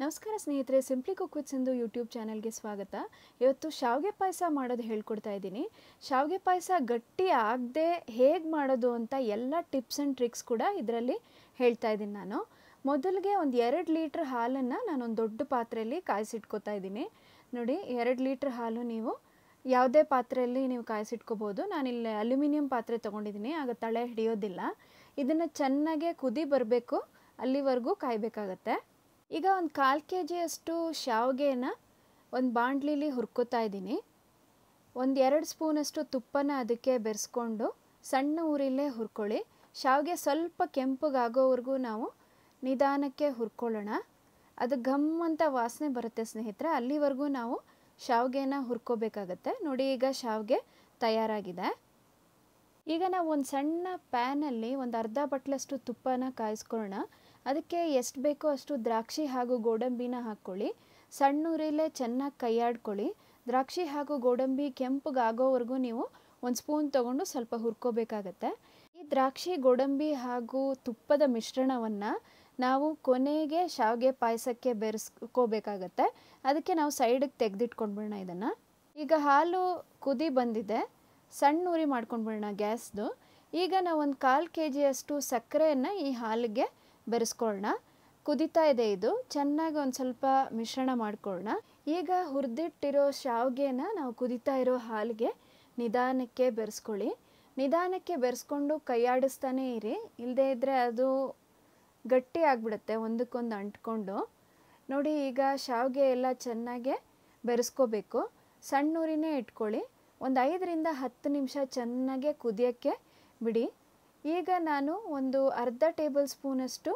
ನಮಸ್ಕಾರ ಸ್ನೇಹಿತರೆ simply cook with Sindhu YouTube ಚಾನಲ್ಗೆ ಸ್ವಾಗತ ಇವತ್ತು ಶಾವಿಗೆ ಪಾಯಸ ಮಾಡೋದು ಹೇಳ್ಕೊಡ್ತಾ ಇದ್ದೀನಿ ಶಾವಿಗೆ ಪಾಯಸ ಗಟ್ಟಿ ಆಗದೆ ಹೇಗೆ ಮಾಡೋದು ಅಂತ ಎಲ್ಲ ಟಿಪ್ಸ್ ಆ್ಯಂಡ್ ಟ್ರಿಕ್ಸ್ ಕೂಡ ಇದರಲ್ಲಿ ಹೇಳ್ತಾ ಇದ್ದೀನಿ ನಾನು ಮೊದಲಿಗೆ ಒಂದು ಎರಡು ಲೀಟ್ರ್ ಹಾಲನ್ನು ನಾನೊಂದು ದೊಡ್ಡ ಪಾತ್ರೆಯಲ್ಲಿ ಕಾಯಿಸಿಟ್ಕೋತಾ ಇದ್ದೀನಿ ನೋಡಿ ಎರಡು ಲೀಟ್ರ್ ಹಾಲು ನೀವು ಯಾವುದೇ ಪಾತ್ರೆಯಲ್ಲಿ ನೀವು ಕಾಯಿಸಿಟ್ಕೋಬೋದು ನಾನಿಲ್ಲಿ ಅಲ್ಯೂಮಿನಿಯಂ ಪಾತ್ರೆ ತೊಗೊಂಡಿದ್ದೀನಿ ಆಗ ತಳೆ ಹಿಡಿಯೋದಿಲ್ಲ ಇದನ್ನು ಚೆನ್ನಾಗೆ ಕುದಿ ಬರಬೇಕು ಅಲ್ಲಿವರೆಗೂ ಕಾಯಬೇಕಾಗತ್ತೆ ಈಗ ಒಂದು ಕಾಲು ಕೆ ಜಿಯಷ್ಟು ಶಾವಿಗೆನ ಒಂದು ಬಾಂಡ್ಲಿಲಿ ಹುರ್ಕೋತಾ ಇದ್ದೀನಿ ಒಂದು ಎರಡು ಸ್ಪೂನಷ್ಟು ತುಪ್ಪನ ಅದಕ್ಕೆ ಬೆರೆಸ್ಕೊಂಡು ಸಣ್ಣ ಊರಿಲ್ಲೇ ಹುರ್ಕೊಳ್ಳಿ ಶಾವಿಗೆ ಸ್ವಲ್ಪ ಕೆಂಪಗಾಗೋವರೆಗೂ ನಾವು ನಿಧಾನಕ್ಕೆ ಹುರ್ಕೊಳ್ಳೋಣ ಅದು ಘಮ್ ಅಂತ ವಾಸನೆ ಬರುತ್ತೆ ಸ್ನೇಹಿತರೆ ಅಲ್ಲಿವರೆಗೂ ನಾವು ಶಾವಿಗೆನ ಹುರ್ಕೋಬೇಕಾಗತ್ತೆ ನೋಡಿ ಈಗ ಶಾವಿಗೆ ತಯಾರಾಗಿದೆ ಈಗ ನಾವು ಒಂದು ಸಣ್ಣ ಪ್ಯಾನಲ್ಲಿ ಒಂದು ಅರ್ಧ ಬಟ್ಲಷ್ಟು ತುಪ್ಪನ ಕಾಯಿಸ್ಕೊಳ್ಳೋಣ ಅದಕ್ಕೆ ಎಷ್ಟು ಬೇಕೋ ಅಷ್ಟು ದ್ರಾಕ್ಷಿ ಹಾಗೂ ಗೋಡಂಬಿನ ಹಾಕ್ಕೊಳ್ಳಿ ಸಣ್ಣ ಸಣ್ಣೂರಿಲೇ ಚೆನ್ನಾಗಿ ಕೈಯಾಡ್ಕೊಳ್ಳಿ ದ್ರಾಕ್ಷಿ ಹಾಗೂ ಗೋಡಂಬಿ ಕೆಂಪಗಾಗೋವರೆಗೂ ನೀವು ಒಂದು ಸ್ಪೂನ್ ತೊಗೊಂಡು ಸ್ವಲ್ಪ ಹುರ್ಕೋಬೇಕಾಗತ್ತೆ ಈ ದ್ರಾಕ್ಷಿ ಗೋಡಂಬಿ ಹಾಗೂ ತುಪ್ಪದ ಮಿಶ್ರಣವನ್ನು ನಾವು ಕೊನೆಗೆ ಶಾವಿಗೆ ಪಾಯಸಕ್ಕೆ ಬೆರೆಸ್ಕೋಬೇಕಾಗತ್ತೆ ಅದಕ್ಕೆ ನಾವು ಸೈಡಿಗೆ ತೆಗೆದಿಟ್ಕೊಂಡ್ಬಿಡೋಣ ಇದನ್ನು ಈಗ ಹಾಲು ಕುದಿ ಬಂದಿದೆ ಸಣ್ಣ ಉರಿ ಮಾಡ್ಕೊಂಡ್ಬಿಡೋಣ ಗ್ಯಾಸ್ದು ಈಗ ನಾವು ಒಂದು ಕಾಲು ಕೆ ಜಿಯಷ್ಟು ಸಕ್ಕರೆಯನ್ನು ಈ ಹಾಲಿಗೆ ಬೆರೆಸ್ಕೊಳ್ಳೋಣ ಕುದಿತಾ ಇದೆ ಇದು ಚೆನ್ನಾಗಿ ಒಂದು ಸ್ವಲ್ಪ ಮಿಶ್ರಣ ಮಾಡ್ಕೊಳ್ಳೋಣ ಈಗ ಹುರಿದಿಟ್ಟಿರೋ ಶಾವಿಗೆನ ನಾವು ಕುದಿತಾ ಇರೋ ಹಾಲಿಗೆ ನಿಧಾನಕ್ಕೆ ಬೆರೆಸ್ಕೊಳ್ಳಿ ನಿಧಾನಕ್ಕೆ ಬೆರೆಸ್ಕೊಂಡು ಕೈಯಾಡಿಸ್ತಾನೇ ಇರಿ ಇಲ್ಲದೇ ಇದ್ದರೆ ಅದು ಗಟ್ಟಿ ಆಗಿಬಿಡುತ್ತೆ ಒಂದಕ್ಕೊಂದು ಅಂಟ್ಕೊಂಡು ನೋಡಿ ಈಗ ಶಾವಿಗೆ ಎಲ್ಲ ಚೆನ್ನಾಗೆ ಬೆರೆಸ್ಕೋಬೇಕು ಸಣ್ಣ ಊರಿನೇ ಇಟ್ಕೊಳ್ಳಿ ಒಂದು ಐದರಿಂದ ಹತ್ತು ನಿಮಿಷ ಚೆನ್ನಾಗೆ ಕುದಿಯೋಕ್ಕೆ ಬಿಡಿ ಈಗ ನಾನು ಒಂದು ಅರ್ಧ ಟೇಬಲ್ ಸ್ಪೂನಷ್ಟು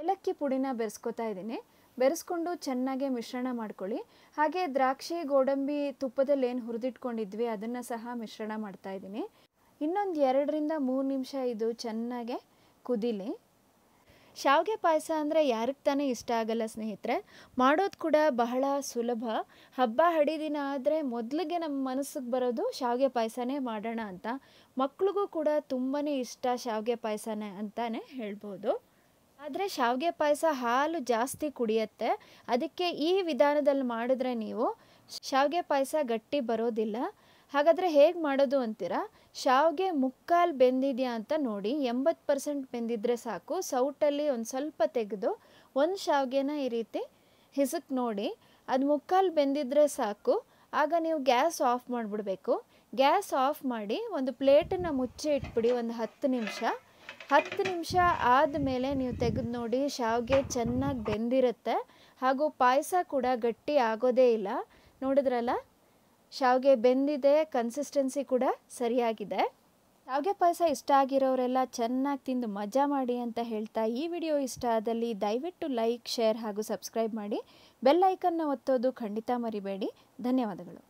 ಏಲಕ್ಕಿ ಪುಡಿನ ಬೆರೆಸ್ಕೊತಾ ಇದ್ದೀನಿ ಬೆರೆಸ್ಕೊಂಡು ಚೆನ್ನಾಗಿ ಮಿಶ್ರಣ ಮಾಡ್ಕೊಳ್ಳಿ ಹಾಗೆ ದ್ರಾಕ್ಷಿ ಗೋಡಂಬಿ ತುಪ್ಪದಲ್ಲಿ ಏನು ಹುರಿದಿಟ್ಕೊಂಡಿದ್ವಿ ಅದನ್ನು ಸಹ ಮಿಶ್ರಣ ಮಾಡ್ತಾ ಇದ್ದೀನಿ ಇನ್ನೊಂದು ಎರಡರಿಂದ ಮೂರು ನಿಮಿಷ ಇದು ಚೆನ್ನಾಗೆ ಕುದಿಲಿ ಶಾವಿಗೆ ಪಾಯಸ ಅಂದರೆ ಯಾರಿಗೆ ತಾನೇ ಇಷ್ಟ ಆಗಲ್ಲ ಸ್ನೇಹಿತರೆ ಮಾಡೋದು ಕೂಡ ಬಹಳ ಸುಲಭ ಹಬ್ಬ ಹಡಿದಿನ ಆದರೆ ಮೊದಲಿಗೆ ನಮ್ಮ ಮನಸ್ಸಿಗೆ ಬರೋದು ಶಾವಿಗೆ ಪಾಯಸನೇ ಮಾಡೋಣ ಅಂತ ಮಕ್ಳಿಗೂ ಕೂಡ ತುಂಬಾ ಇಷ್ಟ ಶಾವಿಗೆ ಪಾಯಸನೇ ಅಂತಲೇ ಹೇಳ್ಬೋದು ಆದರೆ ಶಾವಿಗೆ ಪಾಯಸ ಹಾಲು ಜಾಸ್ತಿ ಕುಡಿಯತ್ತೆ ಅದಕ್ಕೆ ಈ ವಿಧಾನದಲ್ಲಿ ಮಾಡಿದ್ರೆ ನೀವು ಶಾವಿಗೆ ಪಾಯಸ ಗಟ್ಟಿ ಬರೋದಿಲ್ಲ ಹಾಗಾದರೆ ಹೇಗೆ ಮಾಡೋದು ಅಂತೀರಾ ಶಾವ್ಗೆ ಮುಕ್ಕಾಲು ಬೆಂದಿದೆಯಾ ಅಂತ ನೋಡಿ ಎಂಬತ್ತು ಪರ್ಸೆಂಟ್ ಬೆಂದಿದ್ರೆ ಸಾಕು ಸೌಟಲ್ಲಿ ಒಂದು ಸ್ವಲ್ಪ ತೆಗೆದು ಒಂದು ಶಾವ್ಗೆನ ಈ ರೀತಿ ಹಿಸಕ್ ನೋಡಿ ಅದು ಮುಕ್ಕಾಲು ಬೆಂದಿದ್ರೆ ಸಾಕು ಆಗ ನೀವು ಗ್ಯಾಸ್ ಆಫ್ ಮಾಡಿಬಿಡಬೇಕು ಗ್ಯಾಸ್ ಆಫ್ ಮಾಡಿ ಒಂದು ಪ್ಲೇಟನ್ನು ಮುಚ್ಚಿ ಇಟ್ಬಿಡಿ ಒಂದು ಹತ್ತು ನಿಮಿಷ ಹತ್ತು ನಿಮಿಷ ಆದಮೇಲೆ ನೀವು ತೆಗೆದು ನೋಡಿ ಶಾವ್ಗೆ ಚೆನ್ನಾಗಿ ಬೆಂದಿರುತ್ತೆ ಹಾಗೂ ಪಾಯಸ ಕೂಡ ಗಟ್ಟಿ ಆಗೋದೇ ಇಲ್ಲ ನೋಡಿದ್ರಲ್ಲ ಶಾವಿಗೆ ಬೆಂದಿದೆ ಕನ್ಸಿಸ್ಟೆನ್ಸಿ ಕೂಡ ಸರಿಯಾಗಿದೆ ಶಾವಿಗೆ ಪಾಯಸ ಇಷ್ಟ ಆಗಿರೋರೆಲ್ಲ ಚೆನ್ನಾಗಿ ತಿಂದು ಮಜಾ ಮಾಡಿ ಅಂತ ಹೇಳ್ತಾ ಈ ವಿಡಿಯೋ ಇಷ್ಟ ಆದಲ್ಲಿ ದಯವಿಟ್ಟು ಲೈಕ್ ಶೇರ್ ಹಾಗೂ ಸಬ್ಸ್ಕ್ರೈಬ್ ಮಾಡಿ ಬೆಲ್ ಐಕನ್ನ ಒತ್ತೋದು ಖಂಡಿತ ಮರಿಬೇಡಿ ಧನ್ಯವಾದಗಳು